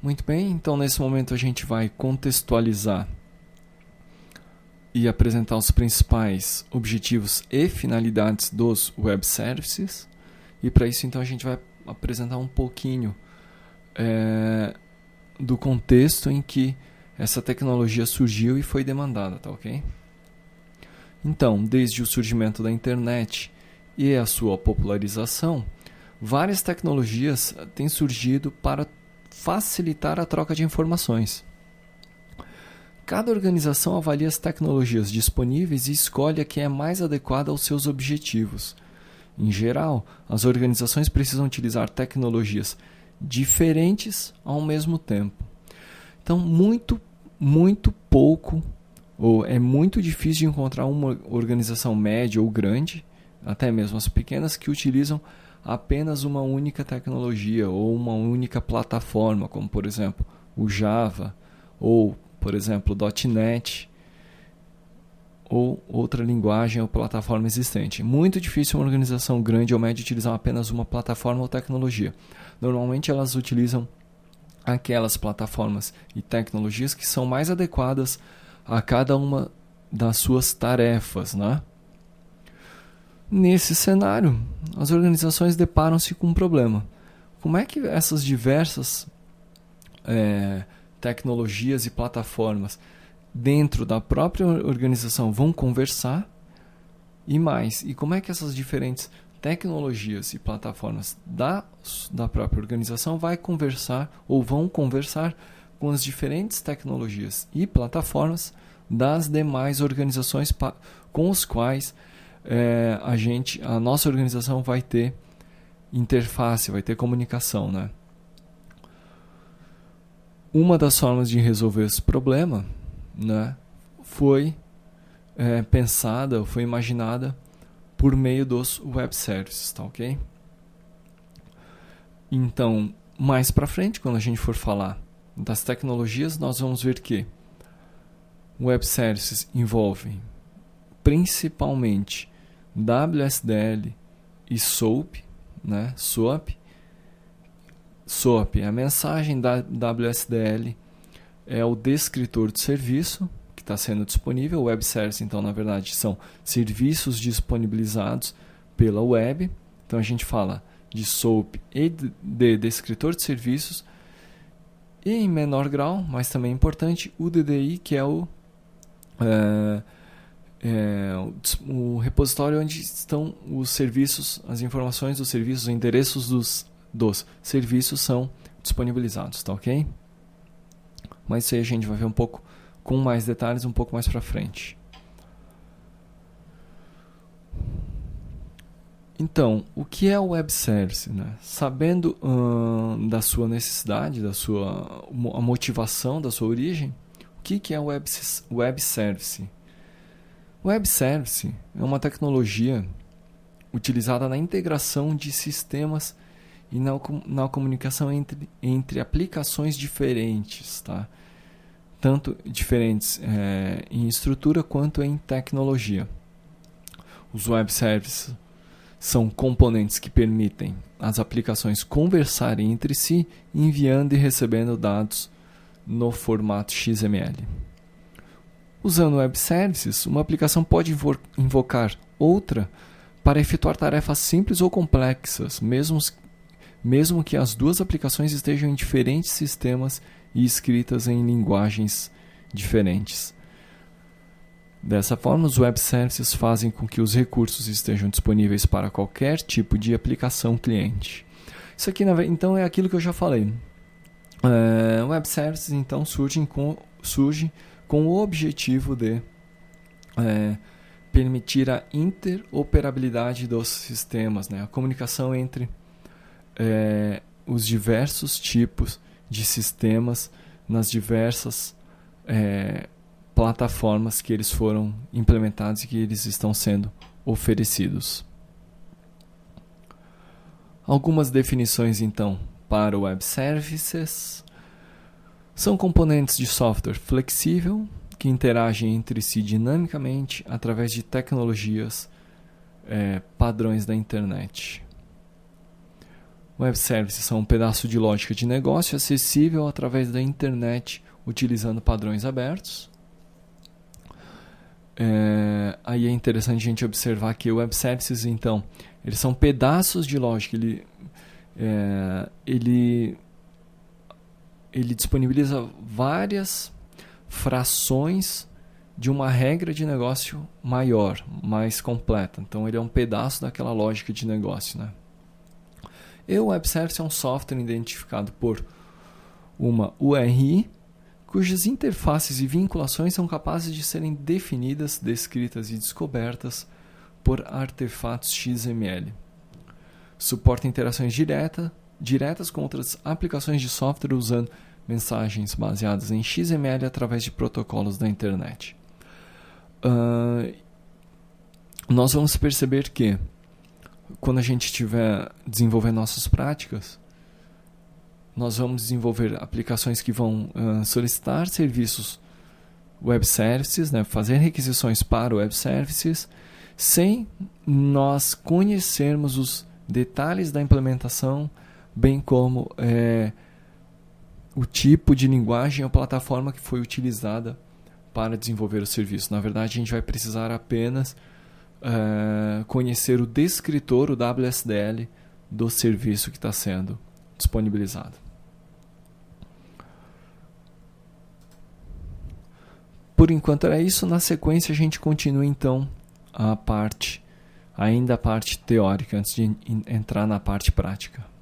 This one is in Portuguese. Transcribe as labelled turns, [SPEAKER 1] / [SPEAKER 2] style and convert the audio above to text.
[SPEAKER 1] Muito bem, então nesse momento a gente vai contextualizar e apresentar os principais objetivos e finalidades dos web services. E para isso, então, a gente vai apresentar um pouquinho é, do contexto em que essa tecnologia surgiu e foi demandada, tá ok? Então, desde o surgimento da internet e a sua popularização, várias tecnologias têm surgido para facilitar a troca de informações. Cada organização avalia as tecnologias disponíveis e escolhe a que é mais adequada aos seus objetivos. Em geral, as organizações precisam utilizar tecnologias diferentes ao mesmo tempo. Então, muito, muito pouco, ou é muito difícil de encontrar uma organização média ou grande, até mesmo as pequenas, que utilizam apenas uma única tecnologia ou uma única plataforma, como por exemplo o Java ou por exemplo .NET ou outra linguagem ou plataforma existente. Muito difícil uma organização grande ou média utilizar apenas uma plataforma ou tecnologia. Normalmente elas utilizam aquelas plataformas e tecnologias que são mais adequadas a cada uma das suas tarefas, né? Nesse cenário, as organizações deparam-se com um problema. Como é que essas diversas é, tecnologias e plataformas dentro da própria organização vão conversar? E mais, e como é que essas diferentes tecnologias e plataformas da, da própria organização vai conversar ou vão conversar com as diferentes tecnologias e plataformas das demais organizações com os quais é, a gente, a nossa organização vai ter interface, vai ter comunicação, né? Uma das formas de resolver esse problema, né, foi é, pensada, foi imaginada por meio dos web services, tá ok? Então, mais para frente, quando a gente for falar das tecnologias, nós vamos ver que web services envolvem principalmente WSDL e SOAP, né? SOAP, SOAP, a mensagem da WSDL é o descritor de serviço que está sendo disponível. Web Service, então, na verdade, são serviços disponibilizados pela web. Então, a gente fala de SOAP e de descritor de serviços. E, em menor grau, mas também importante, o DDI, que é o... Eh, é, o repositório é onde estão os serviços, as informações dos serviços, os endereços dos, dos serviços são disponibilizados, tá ok? Mas isso aí a gente vai ver um pouco com mais detalhes um pouco mais para frente. Então, o que é o web service? Né? Sabendo hum, da sua necessidade, da sua a motivação, da sua origem, o que, que é o web, web service? Web Service é uma tecnologia utilizada na integração de sistemas e na, na comunicação entre, entre aplicações diferentes, tá? tanto diferentes é, em estrutura quanto em tecnologia. Os web services são componentes que permitem as aplicações conversarem entre si, enviando e recebendo dados no formato XML. Usando web services, uma aplicação pode invocar outra para efetuar tarefas simples ou complexas, mesmo, mesmo que as duas aplicações estejam em diferentes sistemas e escritas em linguagens diferentes. Dessa forma, os web services fazem com que os recursos estejam disponíveis para qualquer tipo de aplicação cliente. Isso aqui, então, é aquilo que eu já falei. Uh, web services, então, surgem com, surge com o objetivo de é, permitir a interoperabilidade dos sistemas, né? a comunicação entre é, os diversos tipos de sistemas nas diversas é, plataformas que eles foram implementados e que eles estão sendo oferecidos. Algumas definições então para Web Services. São componentes de software flexível que interagem entre si dinamicamente através de tecnologias é, padrões da internet. Web services são um pedaço de lógica de negócio acessível através da internet utilizando padrões abertos. É, aí é interessante a gente observar que web services, então, eles são pedaços de lógica. Ele, é, ele ele disponibiliza várias frações de uma regra de negócio maior, mais completa. Então ele é um pedaço daquela lógica de negócio, né? E o Web Service é um software identificado por uma URI, cujas interfaces e vinculações são capazes de serem definidas, descritas e descobertas por artefatos XML. Suporta interações diretas diretas com outras aplicações de software usando mensagens baseadas em XML através de protocolos da internet. Uh, nós vamos perceber que quando a gente estiver desenvolvendo nossas práticas, nós vamos desenvolver aplicações que vão uh, solicitar serviços web services, né, fazer requisições para web services, sem nós conhecermos os detalhes da implementação, bem como é, o tipo de linguagem ou plataforma que foi utilizada para desenvolver o serviço. Na verdade, a gente vai precisar apenas é, conhecer o descritor, o WSDL, do serviço que está sendo disponibilizado. Por enquanto era isso. Na sequência, a gente continua então a parte, ainda a parte teórica, antes de entrar na parte prática.